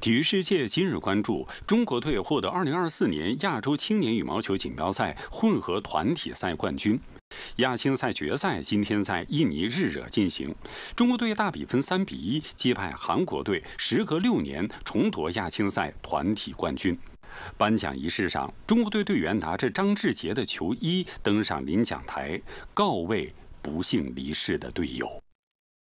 体育世界今日关注：中国队获得2024年亚洲青年羽毛球锦标赛混合团体赛冠军。亚青赛决赛今天在印尼日惹进行，中国队大比分三比一击败韩国队，时隔六年重夺亚青赛团体冠军。颁奖仪式上，中国队队员拿着张志杰的球衣登上领奖台，告慰不幸离世的队友。